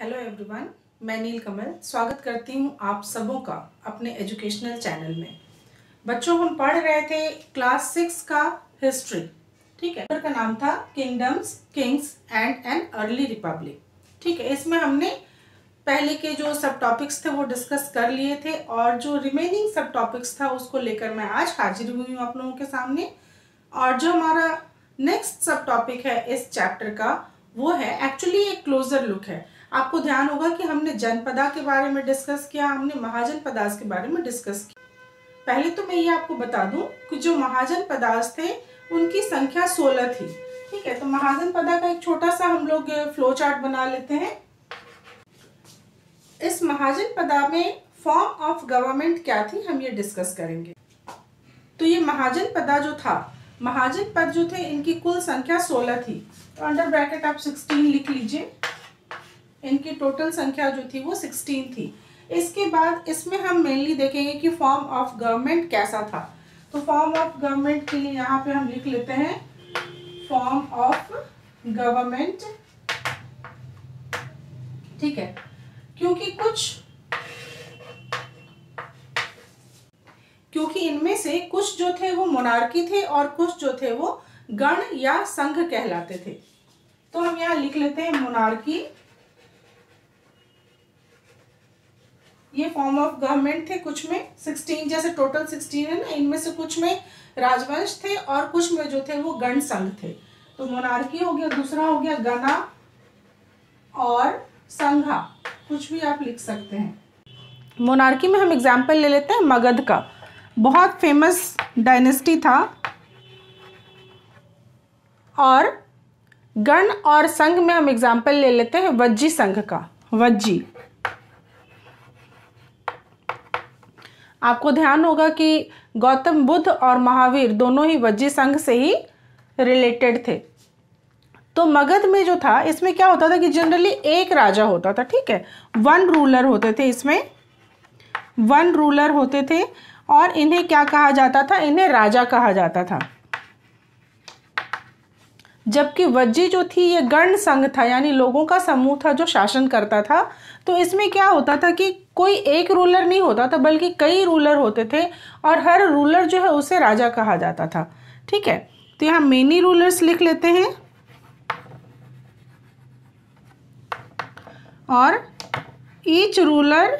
hello everyone मैं नील कमल स्वागत करती हूं आप सबों का अपने एजुकेशनल चैनल में बच्चों हम पढ़ रहे थे क्लास सिक्स का हिस्ट्री ठीक है का नाम था kingdoms kings and an early republic ठीक है इसमें हमने पहले के जो सब टॉपिक्स थे वो डिस्कस कर लिए थे और जो रिमेनिंग सब टॉपिक्स था उसको लेकर मैं आज हाजिर हुई हूँ आप लोगों के सामने और जो हमारा नेक्स्ट सब टॉपिक है इस चैप्टर का वो है एक्चुअली एक क्लोजर लुक है आपको ध्यान होगा कि हमने जनपदा के बारे में डिस्कस किया हमने महाजन पदार्थ के बारे में डिस्कस किया पहले तो मैं ये आपको बता दूं कि जो महाजन पदार्थ थे उनकी संख्या 16 थी ठीक है तो महाजन पदा का एक छोटा सा हम लोग फ्लो चार्ट बना लेते हैं इस महाजन पदा में फॉर्म ऑफ गवर्नमेंट क्या थी हम ये डिस्कस करेंगे तो ये महाजन पदा जो था महाजन पद जो थे इनकी कुल संख्या सोलह थी तो अंडर ब्रैकेट आप सिक्सटीन लिख लीजिए इनकी टोटल संख्या जो थी वो सिक्सटीन थी इसके बाद इसमें हम मेनली देखेंगे कि फॉर्म ऑफ गवर्नमेंट कैसा था तो फॉर्म ऑफ गवर्नमेंट के लिए यहाँ पे हम लिख लेते हैं फॉर्म ऑफ गवर्नमेंट ठीक है क्योंकि कुछ क्योंकि इनमें से कुछ जो थे वो मोनार्की थे और कुछ जो थे वो गण या संघ कहलाते थे तो हम यहाँ लिख लेते हैं मोनार्की ये फॉर्म ऑफ गवर्नमेंट थे कुछ में सिक्सटीन जैसे टोटल सिक्सटीन है ना इनमें से कुछ में राजवंश थे और कुछ में जो थे वो गण संघ थे तो मोनार्की हो गया दूसरा हो गया गणा और संघा कुछ भी आप लिख सकते हैं मोनार्की में हम एग्जाम्पल ले लेते हैं मगध का बहुत फेमस डायनेस्टी था और गण और संघ में हम एग्जाम्पल ले लेते हैं वज्जी संघ का वज्जी आपको ध्यान होगा कि गौतम बुद्ध और महावीर दोनों ही वज्जी संघ से ही रिलेटेड थे तो मगध में जो था इसमें क्या होता था कि जनरली एक राजा होता था ठीक है वन रूलर होते थे इसमें वन रूलर होते थे और इन्हें क्या कहा जाता था इन्हें राजा कहा जाता था जबकि वज्जी जो थी ये गण संघ था यानी लोगों का समूह था जो शासन करता था तो इसमें क्या होता था कि कोई एक रूलर नहीं होता था बल्कि कई रूलर होते थे और हर रूलर जो है उसे राजा कहा जाता था ठीक है तो यहां मेनी रूलर्स लिख लेते हैं और ईच रूलर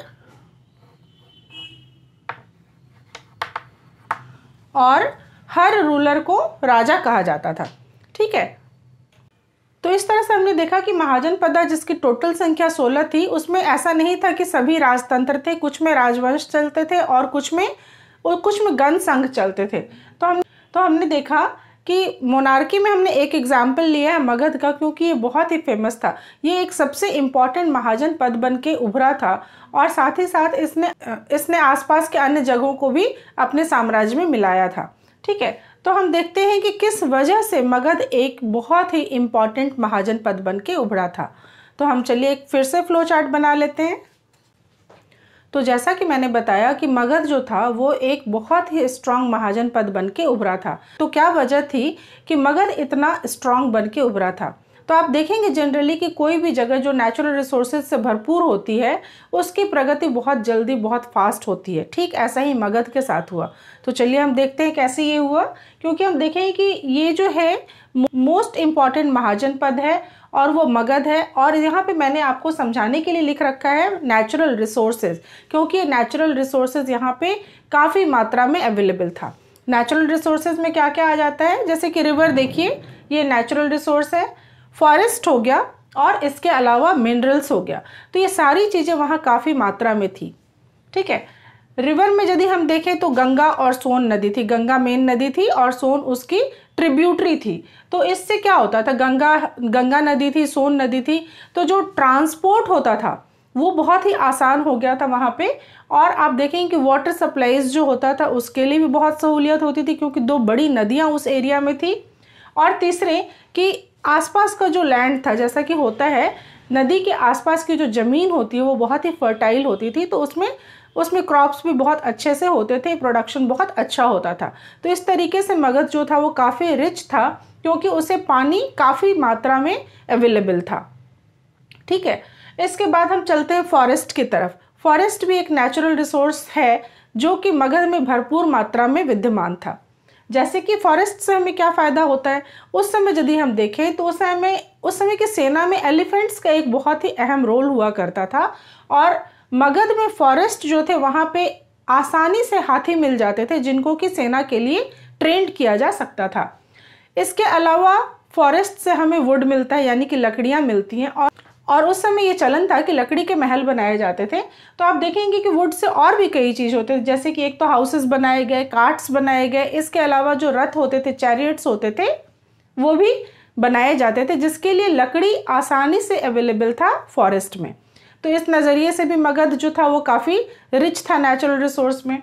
और हर रूलर को राजा कहा जाता था ठीक है तो इस तरह से हमने देखा कि महाजन पदा जिसकी टोटल संख्या सोलह थी उसमें ऐसा नहीं था कि सभी राजतंत्र थे कुछ में राजवंश चलते थे और कुछ में और कुछ में गण संघ चलते थे तो हम तो हमने देखा कि मोनार्की में हमने एक एग्जाम्पल लिया है मगध का क्योंकि ये बहुत ही फेमस था ये एक सबसे इम्पॉर्टेंट महाजन पद बन के उभरा था और साथ ही साथ इसने इसने आसपास के अन्य जगहों को भी अपने साम्राज्य में मिलाया था ठीक है तो हम देखते हैं कि किस वजह से मगध एक बहुत ही इम्पॉर्टेंट महाजन पद बन के उभरा था तो हम चलिए एक फिर से फ्लो चार्ट बना लेते हैं तो जैसा कि मैंने बताया कि मगध जो था वो एक बहुत ही स्ट्रांग महाजन पद बन के उभरा था तो क्या वजह थी कि मगध इतना स्ट्रांग बन के उभरा था तो आप देखेंगे जनरली कि कोई भी जगह जो नेचुरल रिसोर्सेज से भरपूर होती है उसकी प्रगति बहुत जल्दी बहुत फास्ट होती है ठीक ऐसा ही मगध के साथ हुआ तो चलिए हम देखते हैं कैसे ये हुआ क्योंकि हम देखेंगे कि ये जो है मोस्ट इम्पॉर्टेंट महाजन पद है और वो मगध है और यहाँ पे मैंने आपको समझाने के लिए लिख रखा है नेचुरल रिसोर्सेज क्योंकि नेचुरल रिसोर्सेज यहाँ पे काफ़ी मात्रा में अवेलेबल था नेचुरल रिसोर्सेज में क्या क्या आ जाता है जैसे कि रिवर देखिए ये नेचुरल रिसोर्स है फॉरेस्ट हो गया और इसके अलावा मिनरल्स हो गया तो ये सारी चीज़ें वहाँ काफ़ी मात्रा में थी ठीक है रिवर में यदि हम देखें तो गंगा और सोन नदी थी गंगा मेन नदी थी और सोन उसकी ट्रिब्यूटरी थी तो इससे क्या होता था गंगा गंगा नदी थी सोन नदी थी तो जो ट्रांसपोर्ट होता था वो बहुत ही आसान हो गया था वहाँ पे और आप देखें कि वाटर सप्लाईज जो होता था उसके लिए भी बहुत सहूलियत होती थी क्योंकि दो बड़ी नदियाँ उस एरिया में थी और तीसरे कि आसपास का जो लैंड था जैसा कि होता है नदी के आसपास की जो ज़मीन होती है वो बहुत ही फर्टाइल होती थी तो उसमें उसमें क्रॉप्स भी बहुत अच्छे से होते थे प्रोडक्शन बहुत अच्छा होता था तो इस तरीके से मगध जो था वो काफ़ी रिच था क्योंकि उसे पानी काफ़ी मात्रा में अवेलेबल था ठीक है इसके बाद हम चलते हैं फॉरेस्ट की तरफ फॉरेस्ट भी एक नेचुरल रिसोर्स है जो कि मगध में भरपूर मात्रा में विद्यमान था जैसे कि फॉरेस्ट से हमें क्या फ़ायदा होता है उस समय यदि हम देखें तो उस समय उस समय की सेना में एलिफेंट्स का एक बहुत ही अहम रोल हुआ करता था और मगध में फॉरेस्ट जो थे वहाँ पे आसानी से हाथी मिल जाते थे जिनको कि सेना के लिए ट्रेंड किया जा सकता था इसके अलावा फॉरेस्ट से हमें वुड मिलता है यानी कि लकड़ियाँ मिलती हैं और और उस समय ये चलन था कि लकड़ी के महल बनाए जाते थे तो आप देखेंगे कि वुड से और भी कई चीज़ होते थे जैसे कि एक तो हाउसेस बनाए गए कार्ट्स बनाए गए इसके अलावा जो रथ होते थे चैरियट्स होते थे वो भी बनाए जाते थे जिसके लिए लकड़ी आसानी से अवेलेबल था फॉरेस्ट में तो इस नज़रिए से भी मगध जो था वो काफ़ी रिच था नेचुरल रिसोर्स में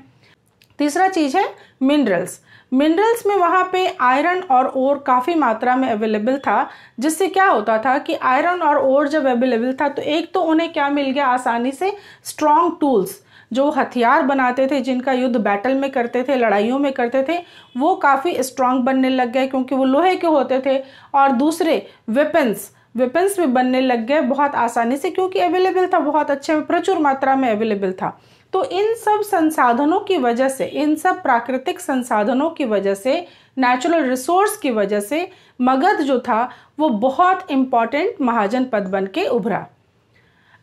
तीसरा चीज़ है मिनरल्स मिनरल्स में वहाँ पे आयरन और ओर काफ़ी मात्रा में अवेलेबल था जिससे क्या होता था कि आयरन और ओर जब अवेलेबल था तो एक तो उन्हें क्या मिल गया आसानी से स्ट्रॉन्ग टूल्स जो हथियार बनाते थे जिनका युद्ध बैटल में करते थे लड़ाइयों में करते थे वो काफ़ी स्ट्रांग बनने लग गए क्योंकि वो लोहे के होते थे और दूसरे वेपन्स वेपन्स भी बनने लग गए बहुत आसानी से क्योंकि अवेलेबल था बहुत अच्छे प्रचुर मात्रा में अवेलेबल था तो इन सब संसाधनों की वजह से इन सब प्राकृतिक संसाधनों की वजह से नेचुरल रिसोर्स की वजह से मगध जो था वो बहुत इम्पॉर्टेंट महाजन पद बन के उभरा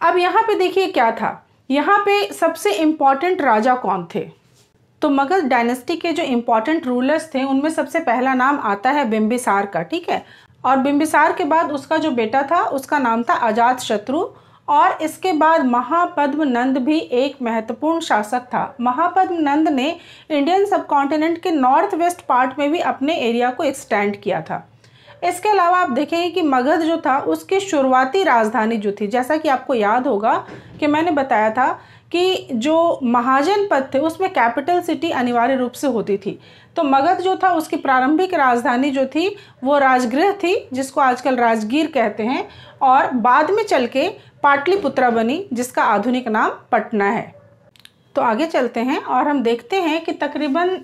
अब यहाँ पे देखिए क्या था यहाँ पे सबसे इम्पॉर्टेंट राजा कौन थे तो मगध डायनेस्टी के जो इम्पॉर्टेंट रूलर्स थे उनमें सबसे पहला नाम आता है बिम्बिसार का ठीक है और बिम्बिसार के बाद उसका जो बेटा था उसका नाम था अजात शत्रु और इसके बाद महापद्म नंद भी एक महत्वपूर्ण शासक था महापद्म नंद ने इंडियन सब कॉन्टिनेंट के नॉर्थ वेस्ट पार्ट में भी अपने एरिया को एक्सटेंड किया था इसके अलावा आप देखेंगे कि मगध जो था उसकी शुरुआती राजधानी जो थी जैसा कि आपको याद होगा कि मैंने बताया था कि जो महाजन पद थे उसमें कैपिटल सिटी अनिवार्य रूप से होती थी तो मगध जो था उसकी प्रारंभिक राजधानी जो थी वो राजगृह थी जिसको आजकल राजगीर कहते हैं और बाद में चल के पाटलिपुत्रा बनी जिसका आधुनिक नाम पटना है तो आगे चलते हैं और हम देखते हैं कि तकरीबन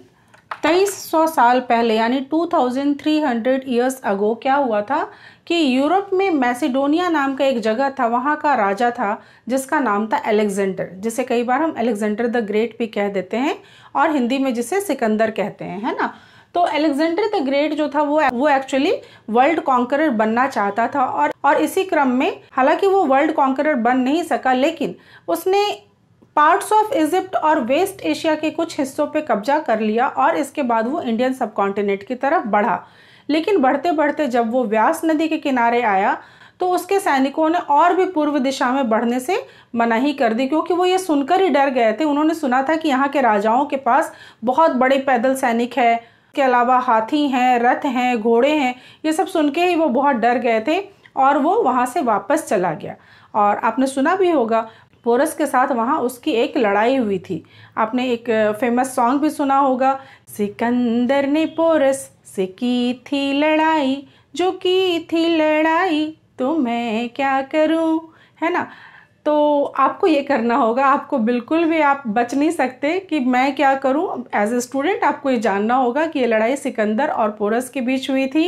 तेईस सौ साल पहले यानी 2300 ईयर्स अगो क्या हुआ था कि यूरोप में मैसिडोनिया नाम का एक जगह था वहाँ का राजा था जिसका नाम था अलेक्जेंडर जिसे कई बार हम अलेक्जेंडर द ग्रेट भी कह देते हैं और हिंदी में जिसे सिकंदर कहते हैं है ना तो अलेक्जेंडर द ग्रेट जो था वो वो एक्चुअली वर्ल्ड कॉन्करर बनना चाहता था और और इसी क्रम में हालांकि वो वर्ल्ड कॉन्करर बन नहीं सका लेकिन उसने पार्ट्स ऑफ इजिप्ट और वेस्ट एशिया के कुछ हिस्सों पे कब्जा कर लिया और इसके बाद वो इंडियन सब की तरफ बढ़ा लेकिन बढ़ते बढ़ते जब वो व्यास नदी के किनारे आया तो उसके सैनिकों ने और भी पूर्व दिशा में बढ़ने से मना ही कर दी क्योंकि वो ये सुनकर ही डर गए थे उन्होंने सुना था कि यहाँ के राजाओं के पास बहुत बड़े पैदल सैनिक है के अलावा हाथी हैं रथ हैं घोड़े हैं ये सब सुन के ही वो बहुत डर गए थे और वो वहाँ से वापस चला गया और आपने सुना भी होगा पोरस के साथ वहाँ उसकी एक लड़ाई हुई थी आपने एक फेमस सॉन्ग भी सुना होगा सिकंदर ने पोरस से की थी लड़ाई जो की थी लड़ाई तो मैं क्या करूँ है ना तो आपको ये करना होगा आपको बिल्कुल भी आप बच नहीं सकते कि मैं क्या करूं एज ए स्टूडेंट आपको ये जानना होगा कि ये लड़ाई सिकंदर और पोरस के बीच हुई थी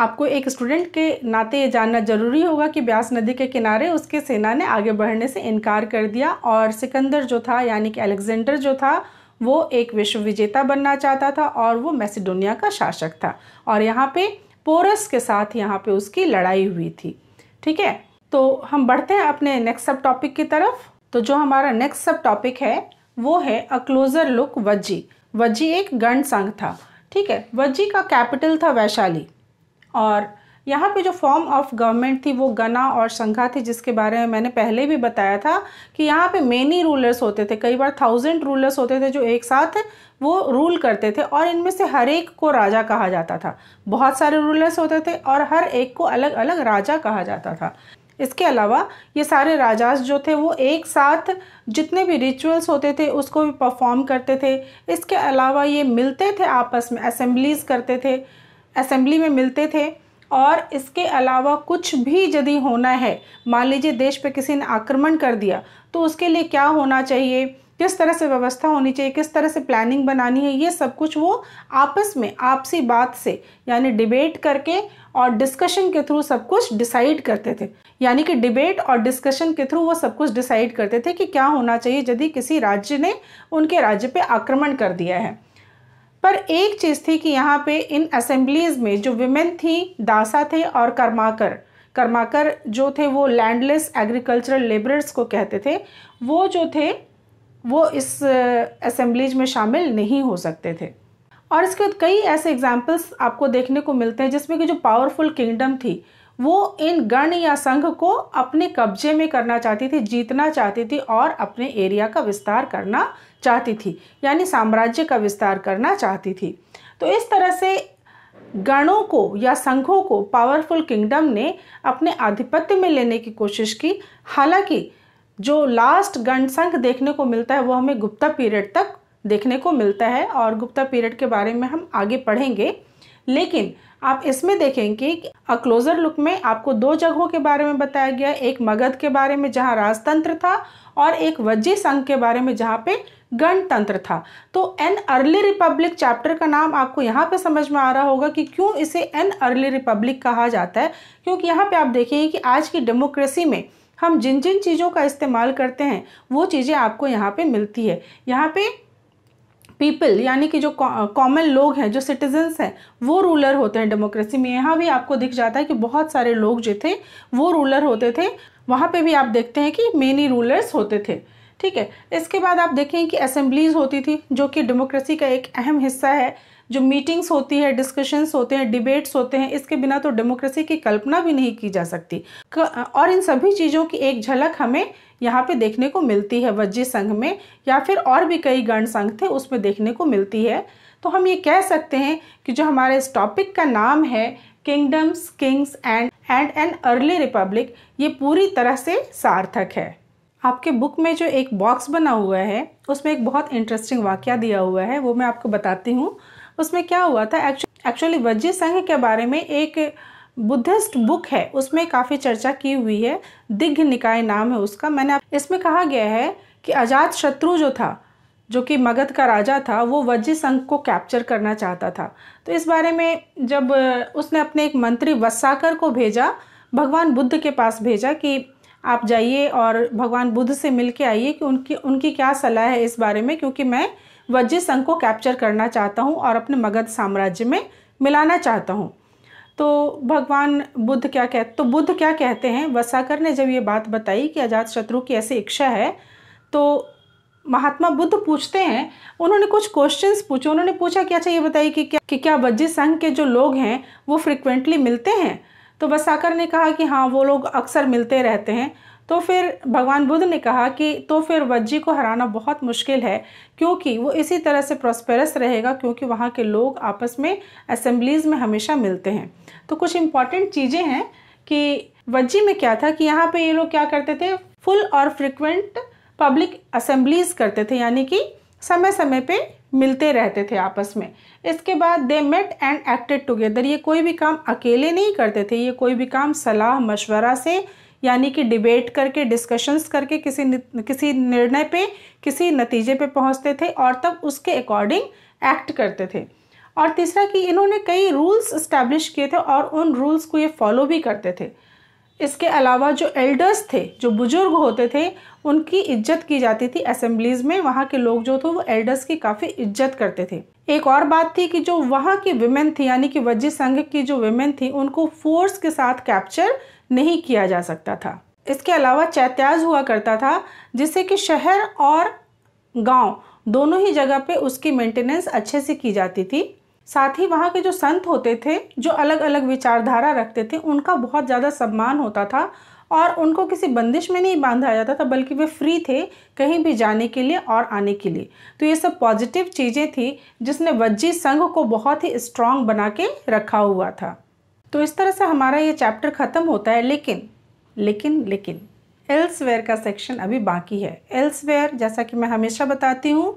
आपको एक स्टूडेंट के नाते ये जानना जरूरी होगा कि ब्यास नदी के किनारे उसके सेना ने आगे बढ़ने से इनकार कर दिया और सिकंदर जो था यानी कि अलेक्जेंडर जो था वो एक विश्व विजेता बनना चाहता था और वो मैसिडोनिया का शासक था और यहाँ पे पोरस के साथ यहाँ पे उसकी लड़ाई हुई थी ठीक है तो हम बढ़ते हैं अपने नेक्स्ट सब टॉपिक की तरफ तो जो हमारा नेक्स्ट सब टॉपिक है वो है a closer look Vajji Vajji एक गण संघ था ठीक है वज्जी का कैपिटल था वैशाली और यहाँ पे जो फॉर्म ऑफ गवर्नमेंट थी वो गना और संघा थी जिसके बारे में मैंने पहले भी बताया था कि यहाँ पे मेनी रूलर्स होते थे कई बार थाउजेंड रूलर्स होते थे जो एक साथ वो रूल करते थे और इनमें से हर एक को राजा कहा जाता था बहुत सारे रूलर्स होते थे और हर एक को अलग अलग राजा कहा जाता था इसके अलावा ये सारे राजाज जो थे वो एक साथ जितने भी रिचुअल्स होते थे उसको भी परफॉर्म करते थे इसके अलावा ये मिलते थे आपस में असेंबलीज करते थे असेंबली में मिलते थे और इसके अलावा कुछ भी यदि होना है मान लीजिए देश पे किसी ने आक्रमण कर दिया तो उसके लिए क्या होना चाहिए किस तरह से व्यवस्था होनी चाहिए किस तरह से प्लानिंग बनानी है ये सब कुछ वो आपस में आपसी बात से यानी डिबेट करके और डिस्कशन के थ्रू सब कुछ डिसाइड करते थे यानी कि डिबेट और डिस्कशन के थ्रू वो सब कुछ डिसाइड करते थे कि क्या होना चाहिए यदि किसी राज्य ने उनके राज्य पे आक्रमण कर दिया है पर एक चीज़ थी कि यहाँ पे इन असेंबलीज में जो विमेन थी दासा थे और कर्माकर कर्माकर जो थे वो लैंडलेस एग्रीकल्चरल लेबरर्स को कहते थे वो जो थे वो इस असेंबलीज uh, में शामिल नहीं हो सकते थे और इसके बाद कई ऐसे एग्जाम्पल्स आपको देखने को मिलते हैं जिसमें कि जो पावरफुल किंगडम थी वो इन गण या संघ को अपने कब्जे में करना चाहती थी जीतना चाहती थी और अपने एरिया का विस्तार करना चाहती थी यानी साम्राज्य का विस्तार करना चाहती थी तो इस तरह से गणों को या संघों को पावरफुल किंगडम ने अपने आधिपत्य में लेने की कोशिश की हालांकि जो लास्ट गण संघ देखने को मिलता है वो हमें गुप्ता पीरियड तक देखने को मिलता है और गुप्ता पीरियड के बारे में हम आगे पढ़ेंगे लेकिन आप इसमें देखेंगे कि अ क्लोज़र लुक में आपको दो जगहों के बारे में बताया गया एक मगध के बारे में जहाँ राजतंत्र था और एक वज्जी संघ के बारे में जहाँ पे गणतंत्र था तो एन अर्ली रिपब्लिक चैप्टर का नाम आपको यहाँ पे समझ में आ रहा होगा कि क्यों इसे एन अर्ली रिपब्लिक कहा जाता है क्योंकि यहाँ पे आप देखेंगे कि आज की डेमोक्रेसी में हम जिन जिन चीज़ों का इस्तेमाल करते हैं वो चीज़ें आपको यहाँ पे मिलती है यहाँ पे पीपल यानी कि जो कॉमन लोग हैं जो सिटीजन्स हैं वो रूलर होते हैं डेमोक्रेसी में यहाँ भी आपको दिख जाता है कि बहुत सारे लोग जो थे वो रूलर होते थे वहाँ पे भी आप देखते हैं कि मेनी रूलर्स होते थे ठीक है इसके बाद आप देखें कि असेंबलीज होती थी जो कि डेमोक्रेसी का एक अहम हिस्सा है जो मीटिंग्स होती है डिस्कशंस होते हैं डिबेट्स होते हैं इसके बिना तो डेमोक्रेसी की कल्पना भी नहीं की जा सकती और इन सभी चीज़ों की एक झलक हमें यहाँ पे देखने को मिलती है वज्जी संघ में या फिर और भी कई गण संघ थे उसमें देखने को मिलती है तो हम ये कह सकते हैं कि जो हमारे इस टॉपिक का नाम है kingdoms kings and and an early republic ये पूरी तरह से सार्थक है आपके बुक में जो एक बॉक्स बना हुआ है उसमें एक बहुत इंटरेस्टिंग वाक्य दिया हुआ है वो मैं आपको बताती हूँ उसमें क्या हुआ था एक्चुअली वज्र संघ के बारे में एक बुद्धिस्ट बुक है उसमें काफ़ी चर्चा की हुई है दिग्घ निकाय नाम है उसका मैंने इसमें कहा गया है कि अजात शत्रु जो था जो कि मगध का राजा था वो वज्र संघ को कैप्चर करना चाहता था तो इस बारे में जब उसने अपने एक मंत्री वसाकर को भेजा भगवान बुद्ध के पास भेजा कि आप जाइए और भगवान बुद्ध से मिल के आइए कि उनकी उनकी क्या सलाह है इस बारे में क्योंकि मैं वज्र संघ को कैप्चर करना चाहता हूँ और अपने मगध साम्राज्य में मिलाना चाहता हूँ तो भगवान बुद्ध क्या कह तो बुद्ध क्या कहते हैं वसाकर ने जब ये बात बताई कि अजात शत्रु की ऐसी इच्छा है तो महात्मा बुद्ध पूछते हैं उन्होंने कुछ क्वेश्चंस पूछे उन्होंने पूछा कि अच्छा ये बताइए कि क्या कि क्या वज्र संघ के जो लोग हैं वो फ्रिक्वेंटली मिलते हैं तो बसाकर ने कहा कि हाँ वो लोग अक्सर मिलते रहते हैं तो फिर भगवान बुद्ध ने कहा कि तो फिर वज्जी को हराना बहुत मुश्किल है क्योंकि वो इसी तरह से प्रॉस्पेरस रहेगा क्योंकि वहाँ के लोग आपस में असेंबलीज़ में हमेशा मिलते हैं तो कुछ इंपॉर्टेंट चीज़ें हैं कि वज्जी में क्या था कि यहाँ पे ये लोग क्या करते थे फुल और फ्रिक्वेंट पब्लिक असेंबलीज़ करते थे यानी कि समय समय पे मिलते रहते थे आपस में इसके बाद they met and acted together ये कोई भी काम अकेले नहीं करते थे ये कोई भी काम सलाह मशवरा से यानी कि डिबेट करके डिस्कशंस करके किसी किसी निर्णय पे किसी नतीजे पे पहुंचते थे और तब उसके अकॉर्डिंग एक्ट करते थे और तीसरा कि इन्होंने कई रूल्स इस्टेब्लिश किए थे और उन रूल्स को ये फॉलो भी करते थे इसके अलावा जो एल्डर्स थे जो बुज़ुर्ग होते थे उनकी इज्जत की जाती थी असेंबलीज़ में वहाँ के लोग जो थे वो एल्डर्स की काफ़ी इज्जत करते थे एक और बात थी कि जो वहाँ की विमेन थी यानी कि वज्जी संघ की जो विमेन थी उनको फोर्स के साथ कैप्चर नहीं किया जा सकता था इसके अलावा चैत्याज हुआ करता था जिससे कि शहर और गांव दोनों ही जगह पे उसकी मेंटेनेंस अच्छे से की जाती थी साथ ही वहाँ के जो संत होते थे जो अलग अलग विचारधारा रखते थे उनका बहुत ज़्यादा सम्मान होता था और उनको किसी बंदिश में नहीं बांधा जाता था बल्कि वे फ्री थे कहीं भी जाने के लिए और आने के लिए तो ये सब पॉजिटिव चीज़ें थी जिसने वज्जी संघ को बहुत ही स्ट्रांग बना के रखा हुआ था तो इस तरह से हमारा ये चैप्टर ख़त्म होता है लेकिन लेकिन लेकिन एल्सवेयर का सेक्शन अभी बाकी है एल्सवेयर जैसा कि मैं हमेशा बताती हूँ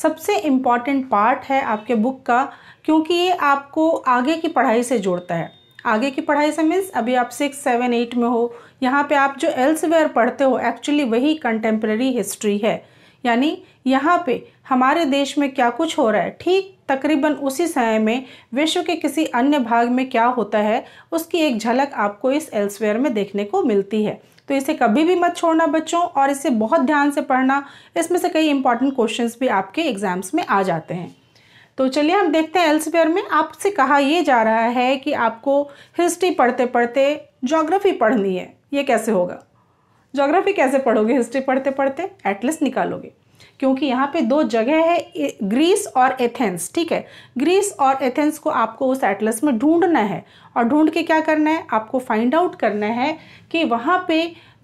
सबसे इम्पॉर्टेंट पार्ट है आपके बुक का क्योंकि ये आपको आगे की पढ़ाई से जोड़ता है आगे की पढ़ाई से मीन्स अभी आप सिक्स सेवन एट में हो यहाँ पे आप जो एल्सवेयर पढ़ते हो एक्चुअली वही कंटेम्प्रेरी हिस्ट्री है यानी यहाँ पे हमारे देश में क्या कुछ हो रहा है ठीक तकरीबन उसी समय में विश्व के किसी अन्य भाग में क्या होता है उसकी एक झलक आपको इस एल्सवेयर में देखने को मिलती है तो इसे कभी भी मत छोड़ना बच्चों और इसे बहुत ध्यान से पढ़ना इसमें से कई इंपॉर्टेंट क्वेश्चन भी आपके एग्जाम्स में आ जाते हैं तो चलिए हम देखते हैं एल्सवेयर में आपसे कहा यह जा रहा है कि आपको हिस्ट्री पढ़ते पढ़ते जोग्राफी पढ़नी है ये कैसे होगा जोग्राफी कैसे पढ़ोगे हिस्ट्री पढ़ते पढ़ते एटलीस्ट निकालोगे क्योंकि यहाँ पे दो जगह है ग्रीस और एथेंस ठीक है ग्रीस और एथेंस को आपको उस एटलस में ढूंढना है और ढूंढ के क्या करना है आपको फाइंड आउट करना है कि वहाँ पे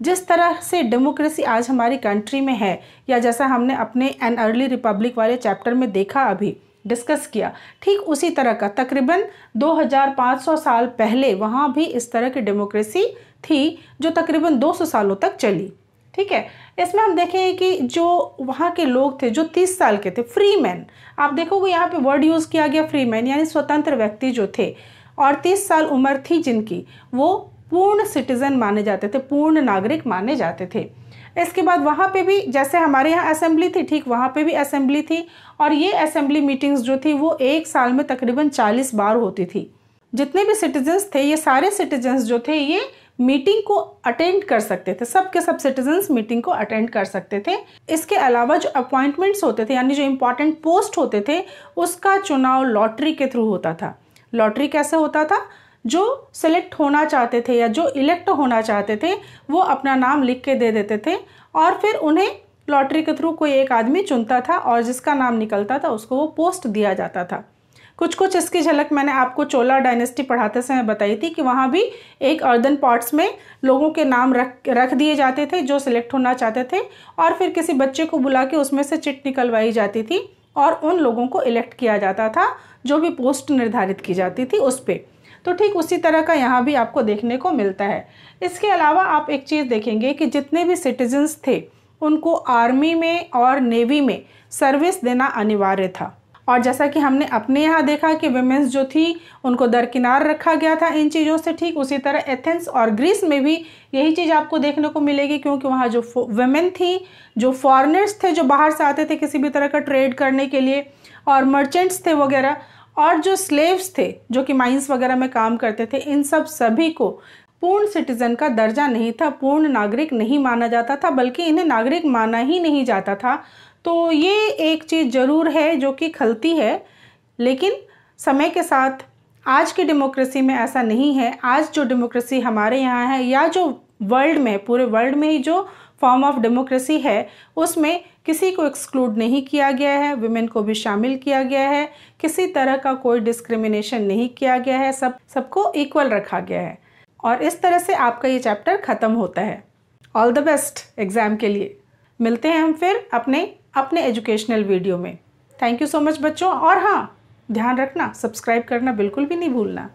जिस तरह से डेमोक्रेसी आज हमारी कंट्री में है या जैसा हमने अपने एन अर्ली रिपब्लिक वाले चैप्टर में देखा अभी डिस्कस किया ठीक उसी तरह का तकरीबन 2500 साल पहले वहाँ भी इस तरह की डेमोक्रेसी थी जो तकरीबन 200 सालों तक चली ठीक है इसमें हम देखें कि जो वहाँ के लोग थे जो तीस साल के थे फ्री मैन आप देखोगे यहाँ पे वर्ड यूज़ किया गया फ्री मैन यानी स्वतंत्र व्यक्ति जो थे और तीस साल उम्र थी जिनकी वो पूर्ण सिटीजन माने जाते थे पूर्ण नागरिक माने जाते थे इसके बाद वहाँ पे भी जैसे हमारे यहाँ असेंबली थी ठीक वहाँ पे भी असेंबली थी और ये असेंबली मीटिंग्स जो थी वो एक साल में तकरीबन चालीस बार होती थी जितने भी सिटीजन्स थे ये सारे सिटीजन्स जो थे ये मीटिंग को अटेंड कर सकते थे सबके सब सिटीजन्स मीटिंग को अटेंड कर सकते थे इसके अलावा जो अपॉइंटमेंट्स होते थे यानी जो इम्पॉर्टेंट पोस्ट होते थे उसका चुनाव लॉटरी के थ्रू होता था लॉटरी कैसे होता था जो सिलेक्ट होना चाहते थे या जो इलेक्ट होना चाहते थे वो अपना नाम लिख के दे देते थे और फिर उन्हें लॉटरी के थ्रू कोई एक आदमी चुनता था और जिसका नाम निकलता था उसको वो पोस्ट दिया जाता था कुछ कुछ इसकी झलक मैंने आपको चोला डायनेस्टी पढ़ाते समय बताई थी कि वहाँ भी एक अर्दन पॉट्स में लोगों के नाम रख रख दिए जाते थे जो सिलेक्ट होना चाहते थे और फिर किसी बच्चे को बुला के उसमें से चिट निकलवाई जाती थी और उन लोगों को इलेक्ट किया जाता था जो भी पोस्ट निर्धारित की जाती थी उस पर तो ठीक उसी तरह का यहाँ भी आपको देखने को मिलता है इसके अलावा आप एक चीज़ देखेंगे कि जितने भी सिटीजन्स थे उनको आर्मी में और नेवी में सर्विस देना अनिवार्य था और जैसा कि हमने अपने यहाँ देखा कि वेमेंस जो थी उनको दरकिनार रखा गया था इन चीज़ों से ठीक उसी तरह एथेंस और ग्रीस में भी यही चीज़ आपको देखने को मिलेगी क्योंकि वहाँ जो वेमेन थी जो फॉरनर्स थे जो बाहर से आते थे किसी भी तरह का ट्रेड करने के लिए और मर्चेंट्स थे वगैरह और जो स्लेव्स थे जो कि माइंस वगैरह में काम करते थे इन सब सभी को पूर्ण सिटीजन का दर्जा नहीं था पूर्ण नागरिक नहीं माना जाता था बल्कि इन्हें नागरिक माना ही नहीं जाता था तो ये एक चीज़ ज़रूर है जो कि खलती है लेकिन समय के साथ आज की डेमोक्रेसी में ऐसा नहीं है आज जो डेमोक्रेसी हमारे यहाँ है या जो वर्ल्ड में पूरे वर्ल्ड में ही जो फॉर्म ऑफ डेमोक्रेसी है उसमें किसी को एक्सक्लूड नहीं किया गया है वुमेन को भी शामिल किया गया है किसी तरह का कोई डिस्क्रिमिनेशन नहीं किया गया है सब सबको इक्वल रखा गया है और इस तरह से आपका ये चैप्टर ख़त्म होता है ऑल द बेस्ट एग्ज़ाम के लिए मिलते हैं हम फिर अपने अपने एजुकेशनल वीडियो में थैंक यू सो मच बच्चों और हाँ ध्यान रखना सब्सक्राइब करना बिल्कुल भी नहीं भूलना